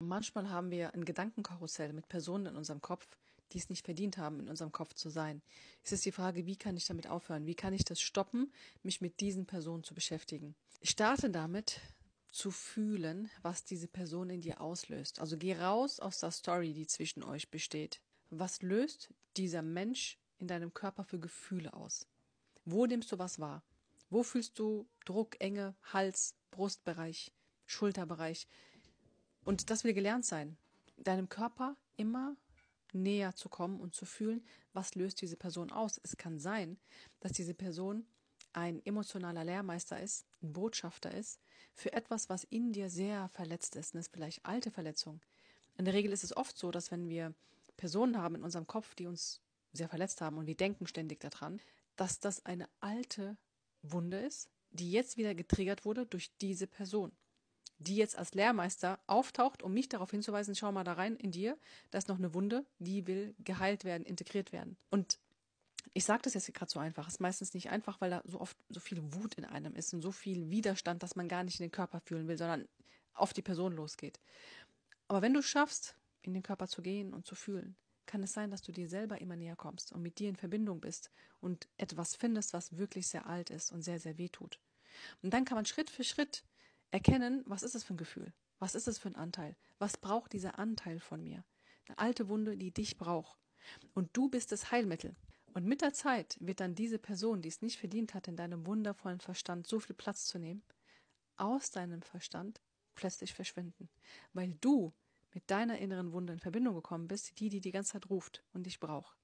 Manchmal haben wir ein Gedankenkarussell mit Personen in unserem Kopf, die es nicht verdient haben, in unserem Kopf zu sein. Es ist die Frage, wie kann ich damit aufhören? Wie kann ich das stoppen, mich mit diesen Personen zu beschäftigen? Ich starte damit zu fühlen, was diese Person in dir auslöst. Also geh raus aus der Story, die zwischen euch besteht. Was löst dieser Mensch in deinem Körper für Gefühle aus? Wo nimmst du was wahr? Wo fühlst du Druck, Enge, Hals, Brustbereich, Schulterbereich? Und das will gelernt sein. Deinem Körper immer näher zu kommen und zu fühlen, was löst diese Person aus. Es kann sein, dass diese Person ein emotionaler Lehrmeister ist, ein Botschafter ist, für etwas, was in dir sehr verletzt ist. Und das ist vielleicht alte Verletzung. In der Regel ist es oft so, dass wenn wir Personen haben in unserem Kopf, die uns sehr verletzt haben und wir denken ständig daran, dass das eine alte Wunde ist, die jetzt wieder getriggert wurde durch diese Person die jetzt als Lehrmeister auftaucht, um mich darauf hinzuweisen, schau mal da rein in dir, da ist noch eine Wunde, die will geheilt werden, integriert werden. Und ich sage das jetzt gerade so einfach, es ist meistens nicht einfach, weil da so oft so viel Wut in einem ist und so viel Widerstand, dass man gar nicht in den Körper fühlen will, sondern auf die Person losgeht. Aber wenn du schaffst, in den Körper zu gehen und zu fühlen, kann es sein, dass du dir selber immer näher kommst und mit dir in Verbindung bist und etwas findest, was wirklich sehr alt ist und sehr, sehr weh tut. Und dann kann man Schritt für Schritt Erkennen, was ist das für ein Gefühl? Was ist das für ein Anteil? Was braucht dieser Anteil von mir? Eine alte Wunde, die dich braucht. Und du bist das Heilmittel. Und mit der Zeit wird dann diese Person, die es nicht verdient hat, in deinem wundervollen Verstand so viel Platz zu nehmen, aus deinem Verstand plötzlich verschwinden, weil du mit deiner inneren Wunde in Verbindung gekommen bist, die, die die ganze Zeit ruft und dich braucht.